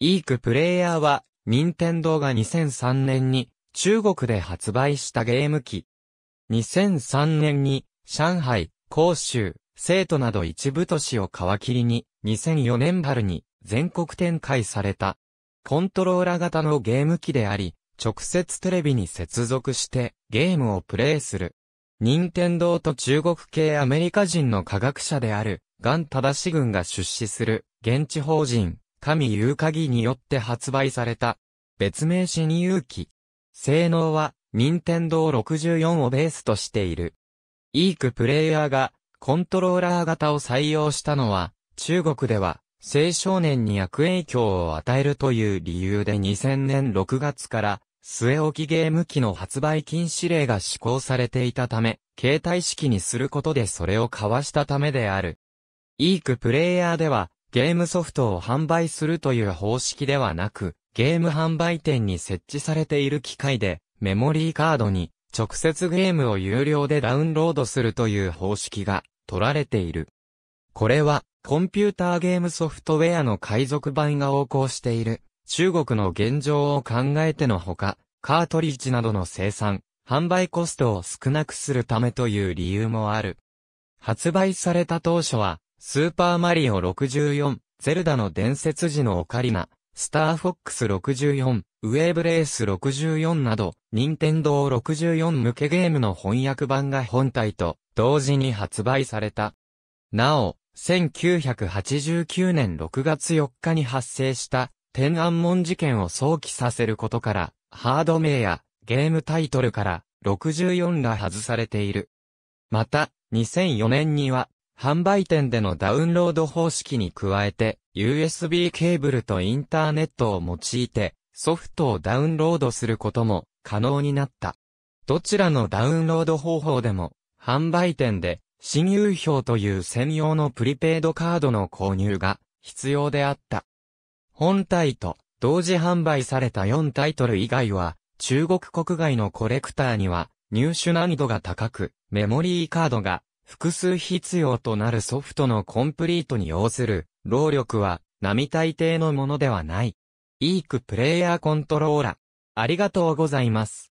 イークプレイヤーは、任天堂が2003年に中国で発売したゲーム機。2003年に上海、広州、生徒など一部都市を皮切りに2004年春に全国展開された。コントローラ型のゲーム機であり、直接テレビに接続してゲームをプレイする。任天堂と中国系アメリカ人の科学者である、ガン・タダシ軍が出資する現地法人神有鍵によって発売された、別名に有機。性能は、任天堂64をベースとしている。イークプレイヤーが、コントローラー型を採用したのは、中国では、青少年に悪影響を与えるという理由で2000年6月から、末置きゲーム機の発売禁止令が施行されていたため、携帯式にすることでそれをかわしたためである。イークプレイヤーでは、ゲームソフトを販売するという方式ではなく、ゲーム販売店に設置されている機械で、メモリーカードに直接ゲームを有料でダウンロードするという方式が取られている。これは、コンピューターゲームソフトウェアの海賊版が横行している、中国の現状を考えてのほか、カートリッジなどの生産、販売コストを少なくするためという理由もある。発売された当初は、スーパーマリオ64、ゼルダの伝説時のオカリナ、スターフォックス64、ウェーブレース64など、任天堂64向けゲームの翻訳版が本体と同時に発売された。なお、1989年6月4日に発生した天安門事件を想起させることから、ハード名やゲームタイトルから64が外されている。また、2004年には販売店でのダウンロード方式に加えて、USB ケーブルとインターネットを用いて、ソフトをダウンロードすることも可能になった。どちらのダウンロード方法でも、販売店で、新友票という専用のプリペイドカードの購入が必要であった。本体と同時販売された4タイトル以外は、中国国外のコレクターには入手難易度が高く、メモリーカードが複数必要となるソフトのコンプリートに要する、労力は、並大抵のものではない。イークプレイヤーコントローラ。ありがとうございます。